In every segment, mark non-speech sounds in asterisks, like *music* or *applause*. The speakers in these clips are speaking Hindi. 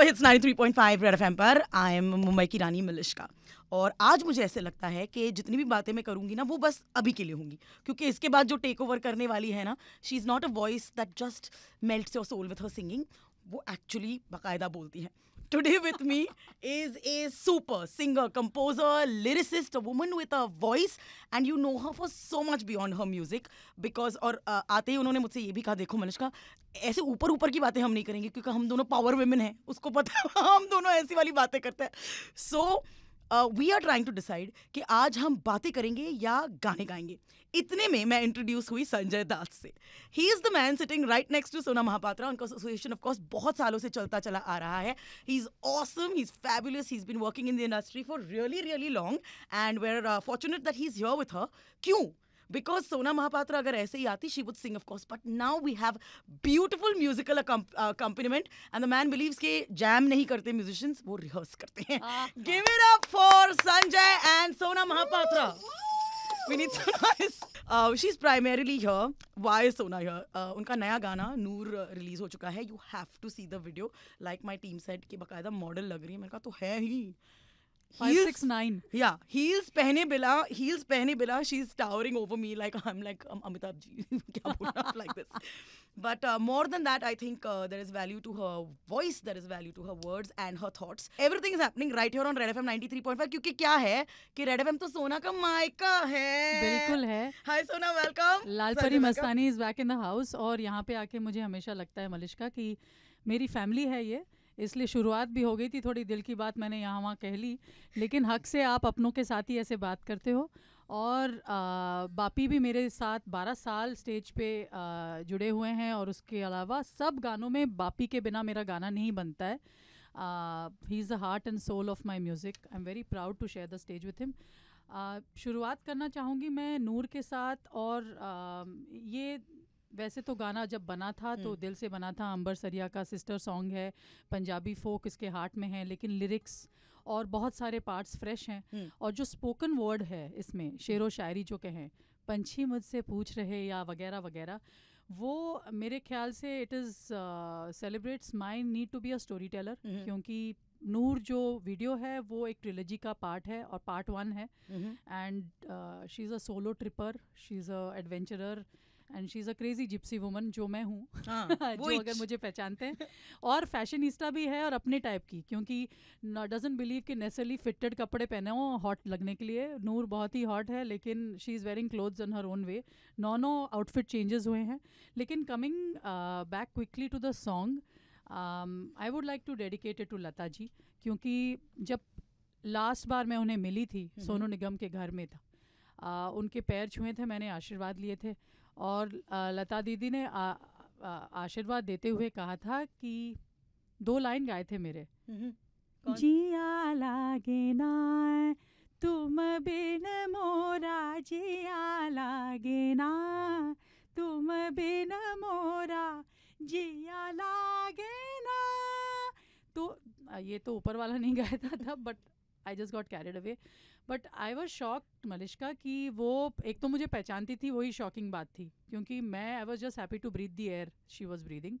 सुपर हिट्स 93.5 रेड एफएम पर आई एम मुंबई की रानी मलिश्का और आज मुझे ऐसे लगता है कि जितनी भी बातें मैं करूंगी ना वो बस अभी के लिए होंगी क्योंकि इसके बाद जो टेक ओवर करने वाली है ना she is not a voice that just melt your soul with her singing वो एक्चुअली बाकायदा बोलती है Today with me is a super singer, composer, lyricist, a woman with a voice, and you know her for so much beyond her music because और uh, आते ही उन्होंने मुझसे ये भी कहा देखो मनुष्का ऐसे ऊपर ऊपर की बातें हम नहीं करेंगे क्योंकि हम दोनों पावर वेमेन हैं उसको पता हम दोनों ऐसी वाली बातें करते हैं so so, we are trying to decide कि आज हम बातें करेंगे या गाने गाएंगे इतने में मैं इंट्रोड्यूस हुई संजय दास से he is the man sitting right next to Sona Mahapatra उनका एसोसिएशन ऑफकोर्स बहुत सालों से चलता चला आ रहा है he is awesome he is fabulous he is been working in the industry for really really long and we're fortunate that he is your with her क्यों बिकॉज सोना महापात्र अगर ऐसे ही आती she sing of course but now we have beautiful musical accompaniment and the man believes के जैम नहीं करते म्यूजिशियंस वो रिहर्स करते हैं give it up for Sanjay and Sona Mahapatra she primarily Y सोना यर उनका नया गाना नूर रिलीज uh, हो चुका है you have to see video like my team set की बाकायदा मॉडल लग रही है मेरे कहा तो है ही 569 yeah heels pehne bila heels pehne bila she's towering over me like i'm like um, amitabh ji kya bola like this but uh, more than that i think uh, there is value to her voice there is value to her words and her thoughts everything is happening right here on red fm 93.5 kyunki kya hai ki red fm to sona ka मायका है बिल्कुल है हाय सोना welcome Laal Pari Mastani is back in the house और यहाँ पे आके मुझे हमेशा लगता है मलिश्का कि मेरी फैमिली है ये इसलिए शुरुआत भी हो गई थी थोड़ी दिल की बात मैंने यहाँ वहाँ कह ली लेकिन हक से आप अपनों के साथ ही ऐसे बात करते हो और आ, बापी भी मेरे साथ 12 साल स्टेज पे आ, जुड़े हुए हैं और उसके अलावा सब गानों में बापी के बिना मेरा गाना नहीं बनता है he is the heart and soul of my music I am very proud to share the stage with him शुरुआत करना चाहूँगी मैं नूर के साथ और आ, ये वैसे तो गाना जब बना था तो हम्म। दिल से बना था अंबर सरिया का सिस्टर सॉन्ग है पंजाबी फोक इसके हार्ट में है लेकिन लिरिक्स और बहुत सारे पार्ट्स फ्रेश हैं हम्म। और जो स्पोकन वर्ड है इसमें शेर व शायरी जो कहें पंछी मुझसे पूछ रहे या वगैरह वगैरह वो मेरे ख्याल से it is celebrates my need to be a story teller क्योंकि नूर जो वीडियो है वो एक ट्रिलोजी का पार्ट है और पार्ट वन है and she is a solo tripper she is a adventurer and she is a crazy gypsy woman जो मैं हूँ हाँ, *laughs* जो अगर मुझे पहचानते हैं और फैशनिस्टा भी है और अपने टाइप की क्योंकि डजेंट बिलीव कि नेसरली फिटेड कपड़े पहने हो हॉट लगने के लिए नूर बहुत ही हॉट है लेकिन she is wearing clothes in her own way no no outfit changes हुए हैं लेकिन coming back quickly to the song I would like to dedicated to Lata ji क्योंकि जब लास्ट बार मैं उन्हें मिली थी हम्म। सोनू निगम के घर में था आ, uh, उनके पैर छुए थे मैंने आशीर्वाद लिए थे और लता दीदी ने आशीर्वाद देते हुए कहा था कि दो लाइन गाए थे मेरे हम्म, हम्म। जिया लागे ना तुम बिन मोरा जिया लागे ना तुम बिन मोरा जिया लागे ना तो ये तो ऊपर वाला नहीं गाया था, था but I just got carried away but I was shock Malishka कि वो एक तो मुझे पहचानती थी वही शॉकिंग बात थी क्योंकि मैं I was just happy to breathe the air she was breathing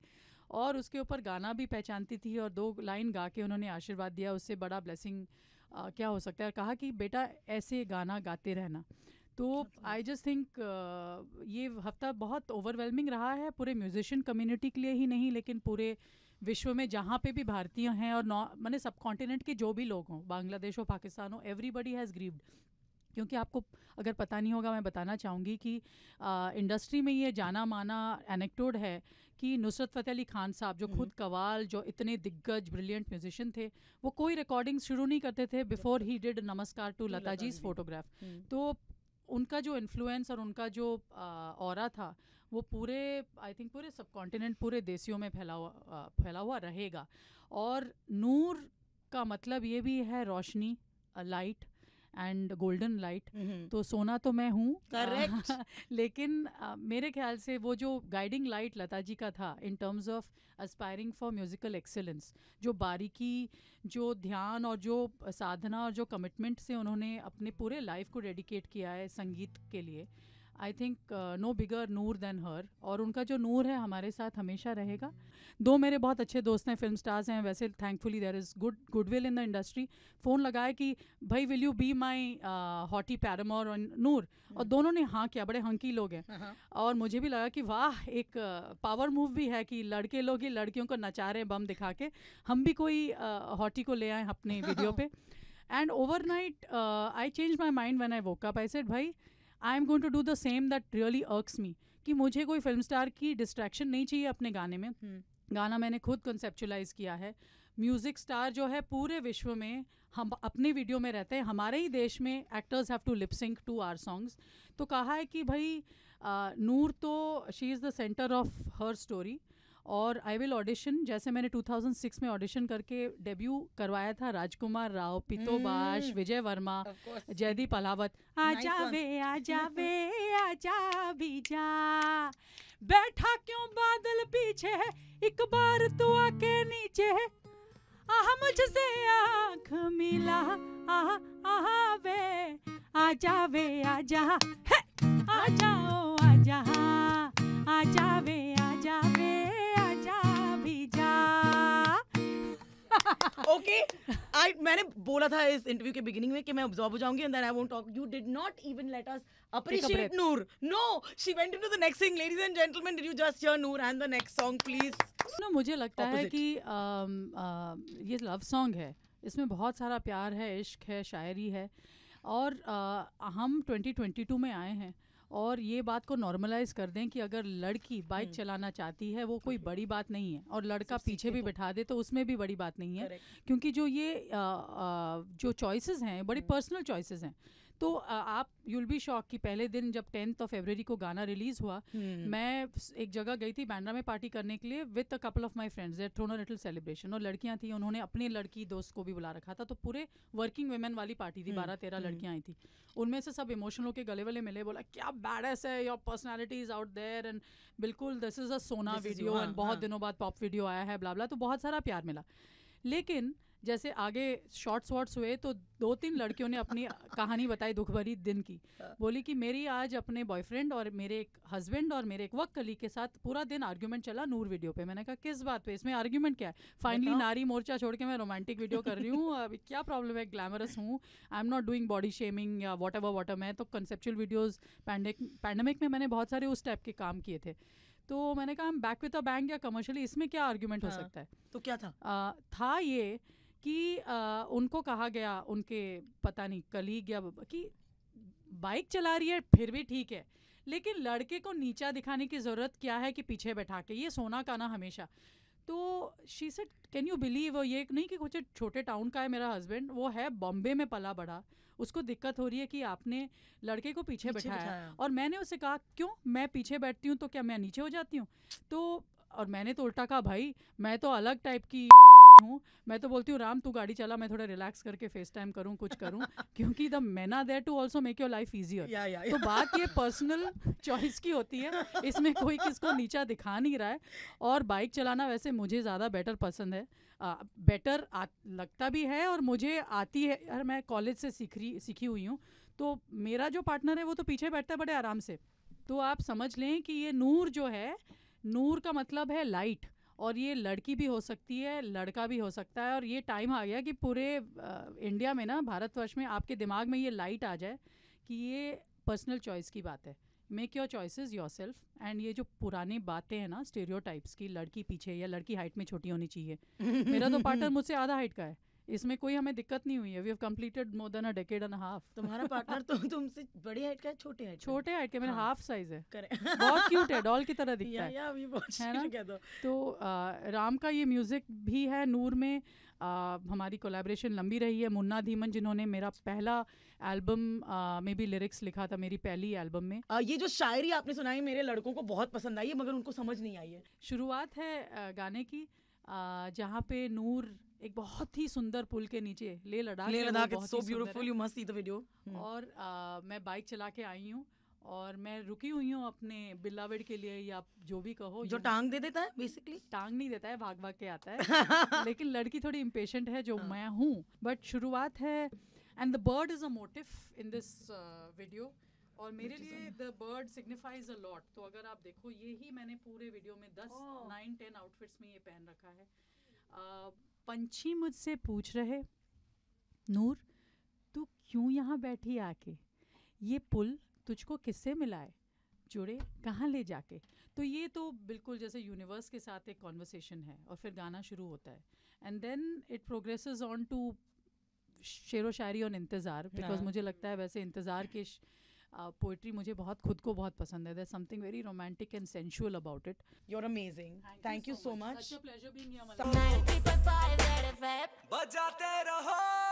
और उसके ऊपर गाना भी पहचानती थी और दो लाइन गा के उन्होंने आशीर्वाद दिया उससे बड़ा ब्लेसिंग क्या हो सकता है कहा कि बेटा ऐसे गाना गाते रहना तो आई जस्ट थिंक ये हफ्ता बहुत ओवरवेलमिंग रहा है पूरे म्यूजिशियन कम्युनिटी के लिए ही नहीं लेकिन पूरे uh, विश्व में जहाँ पे भी भारतीय हैं और नॉ मैंने सब कॉन्टिनेंट के जो भी लोग हों बांग्लादेश हो पाकिस्तान हो एवरीबडी हैज़ ग्रीव्ड क्योंकि आपको अगर पता नहीं होगा मैं बताना चाहूँगी कि इंडस्ट्री में ये जाना माना एनेक्टोड है कि नुसरत फ़तेह अली खान साहब जो हम्म। खुद कवाल जो इतने दिग्गज ब्रिलियंट म्यूजिशियन थे वो कोई रिकॉर्डिंग शुरू नहीं करते थे before he did namaskar to Lata ji's photograph hmm. तो उनका जो इन्फ्लुएंस और उनका जो और था वो पूरे आई थिंक पूरे सब कॉन्टिनेंट पूरे देशियों में फैला हुआ फैला हुआ रहेगा और नूर का मतलब ये भी है रोशनी लाइट एंड गोल्डन लाइट तो सोना तो मैं हूँ *laughs* लेकिन आ, मेरे ख्याल से वो जो गाइडिंग लाइट लता जी का था in terms of aspiring for musical excellence जो बारीकी जो ध्यान और जो साधना और जो कमिटमेंट से उन्होंने अपने पूरे लाइफ को डेडिकेट किया है संगीत के लिए I think no bigger Noor than her और उनका जो नूर है हमारे साथ हमेशा रहेगा दो मेरे बहुत अच्छे दोस्त हैं फिल्म स्टार्स हैं वैसे thankfully there is good goodwill in the industry phone लगाया कि भाई will you be my hottie paramour और नूर hmm. और दोनों ने हाँ किया बड़े हंकी लोग हैं हाँ, हाँ। और मुझे भी लगा कि वाह एक पावर uh, मूव भी है कि लड़के लोग ही लड़कियों को नचा रहे हैं बम दिखा के हम भी कोई हॉटी uh, को ले आए अपने वीडियो *laughs* पे and overnight I change my mind when I woke up I said भाई I am going to do the same that really irks me कि मुझे कोई फिल्म स्टार की डिस्ट्रैक्शन नहीं चाहिए अपने गाने में हम्म। गाना मैंने खुद कंसेप्चुलाइज किया है म्यूज़िक स्टार जो है पूरे विश्व में हम अपने वीडियो में रहते हैं हमारे ही देश में actors have to lip sync to our songs तो कहा है कि भाई आ, नूर तो she is the centre of her story और आई विल ऑडिशन जैसे मैंने 2006 में ऑडिशन करके डेब्यू करवाया था राजकुमार राव पितो हम्म, बाश विजय वर्मा जयदीप अलावत आजा वे आजा *laughs* वे आजा बीजा बैठा क्यों बादल पीछे है एक बार तू तो आके नीचे है आह मुझसे आंख मिला आह आह वे जा आ जाओ आ जा आ जावे आ ओके आई मैंने बोला था इस इंटरव्यू के बिगिनिंग में कि मैं ऑब्जॉर्व हो जाऊंगी and then I won't talk you did not even let us appreciate Noor no she went into the next thing ladies and gentlemen did you just hear Noor and the next song please no मुझे लगता है कि um, uh, ये लव सॉन्ग है इसमें बहुत सारा प्यार है इश्क है शायरी है और आ, हम 2022 में आए हैं और ये बात को नॉर्मलाइज कर दें कि अगर लड़की बाइक हम्म। चलाना चाहती है वो कोई बड़ी बात नहीं है और लड़का पीछे भी तो। बैठा दे तो उसमें भी बड़ी बात नहीं है क्योंकि जो ये आ, आ, जो चॉइसेस हैं बड़ी पर्सनल हम्म। चॉइसेस हैं तो आप यूल बी शॉक कि पहले दिन जब टेंथ ऑफ फेबररी को गाना रिलीज हुआ हम्म। मैं एक जगह गई थी बैंड्रा में पार्टी करने के लिए with a couple of my friends there thrown little celebration और लड़कियां थी उन्होंने अपने लड़की दोस्त को भी बुला रखा था तो पूरे वर्किंग वुमेन वाली पार्टी थी हम्म, बारह तेरह हम्म। लड़कियां आई थी उनमें से सब इमोशनल के गले वाले मिले बोला क्या बैडस है your personality is out there and बिल्कुल this is a Sona video and बहुत हाँ। दिनों बाद पॉप वीडियो आया है ब्लाबला तो बहुत सारा प्यार मिला लेकिन जैसे आगे शॉर्ट्स वॉट्स हुए तो दो तीन लड़कियों ने अपनी *laughs* कहानी बताई दुख भरी दिन की हाँ। बोली कि मेरी आज अपने बॉयफ्रेंड और मेरे एक हस्बैंड और मेरे एक वक्त कली के साथ पूरा दिन आर्ग्यूमेंट चला नूर वीडियो पे मैंने कहा किस बात पे इसमें आर्ग्यूमेंट क्या है फाइनली नारी मोर्चा छोड़ के मैं रोमांटिक वीडियो कर रही हूँ *laughs* अभी क्या प्रॉब्लम है ग्लैमरस हूँ I am not doing body shaming या वॉट एवर वॉट मैं तो कंसेप्चुअल वीडियोज़ पैंडमिक में मैंने बहुत सारे उस टाइप के काम किए थे तो मैंने कहा बैक विथ अ बैंक या कमर्शियली इसमें क्या आर्ग्यूमेंट हो हाँ। सकता है तो क्या था आ, था ये कि आ, उनको कहा गया उनके पता नहीं कलीग या कि बाइक चला रही है फिर भी ठीक है लेकिन लड़के को नीचा दिखाने की ज़रूरत क्या है कि पीछे बैठा के ये सोना का ना हमेशा तो she said can you believe ये नहीं कि कुछ छोटे टाउन का है मेरा हस्बैंड वो है बॉम्बे में पला बड़ा उसको दिक्कत हो रही है कि आपने लड़के को पीछे, पीछे बैठाया और मैंने उसे कहा क्यों मैं पीछे बैठती हूँ तो क्या मैं नीचे हो जाती हूँ तो और मैंने तो उल्टा कहा भाई मैं तो अलग टाइप की हूँ मैं तो बोलती हूँ राम तू गाड़ी चला मैं थोड़ा रिलैक्स करके फेस टाइम करूँ कुछ करूँ *laughs* क्योंकि the man are there to also make your life easier तो बात ये पर्सनल चॉइस की होती है इसमें कोई किसको नीचा दिखा नहीं रहा है और बाइक चलाना वैसे मुझे ज़्यादा बेटर पसंद है बेटर लगता भी है और मुझे आती है यार मैं कॉलेज से सीख रही सीखी हुई हूँ तो मेरा जो पार्टनर है वो तो पीछे बैठता है बड़े आराम से तो आप समझ लें कि ये नूर जो है नूर का मतलब है लाइट और ये लड़की भी हो सकती है लड़का भी हो सकता है और ये टाइम आ गया कि पूरे इंडिया में ना भारतवर्ष में आपके दिमाग में ये लाइट आ जाए कि ये पर्सनल चॉइस की बात है make your choices yourself and ये जो पुरानी बातें हैं ना स्टेरियो की लड़की पीछे या लड़की हाइट में छोटी होनी चाहिए मेरा तो पार्टनर *laughs* मुझसे आधा हाइट का है इसमें कोई हमें दिक्कत नहीं हुई है we have completed more than a decade and half तुम्हारा पार्टनर तो तुमसे बड़ी हाइट का है छोटे हाइट छोटे हाइट के मेरा हाफ साइज है बहुत क्यूट है डॉल की तरह *laughs* दिखता है या, है ना दो तो, तो राम का ये म्यूजिक भी है नूर में हमारी कोलैबोरेशन लंबी रही है मुन्ना धीमन जिन्होंने मेरा पहला एल्बम में भी लिरिक्स लिखा था मेरी पहली एल्बम में आ, ये जो शायरी आपने सुनाई मेरे लड़कों को बहुत पसंद आई है मगर उनको समझ नहीं आई है शुरुआत है गाने की जहाँ पे नूर एक बहुत ही सुंदर पुल के नीचे ले लड़ाक ले लड़ाक so beautiful you must see the video और hmm. आ, मैं बाइक चला के आई हूँ और मैं रुकी हुई हूँ अपने बिलावेड़ के लिए या जो भी कहो जो टांग दे देता है बेसिकली टांग नहीं देता है भाग भाग के आता है *laughs* लेकिन लड़की थोड़ी इम्पेशेंट है जो हाँ। मैं हूँ बट शुरुआत है and the bird is a motive in this video और मेरे लिए the bird signifies a lot तो अगर आप देखो ये मैंने पूरे वीडियो में दस नाइन टेन आउटफिट्स में ये पहन रखा है uh, पंछी मुझसे पूछ रहे नूर तू क्यों यहाँ बैठी आके ये पुल तुझको किससे मिला है जुड़े कहाँ ले जाके तो ये तो बिल्कुल जैसे यूनिवर्स के साथ एक कॉन्वर्सेशन है और फिर गाना शुरू होता है and then it progress on to शेर व शायरी और इंतज़ार बिकॉज हाँ। मुझे लगता है वैसे इंतज़ार के पोइट्री uh, मुझे बहुत खुद को बहुत पसंद है something very romantic and sensual about it you are amazing thank you so much pleasure बजाते रहो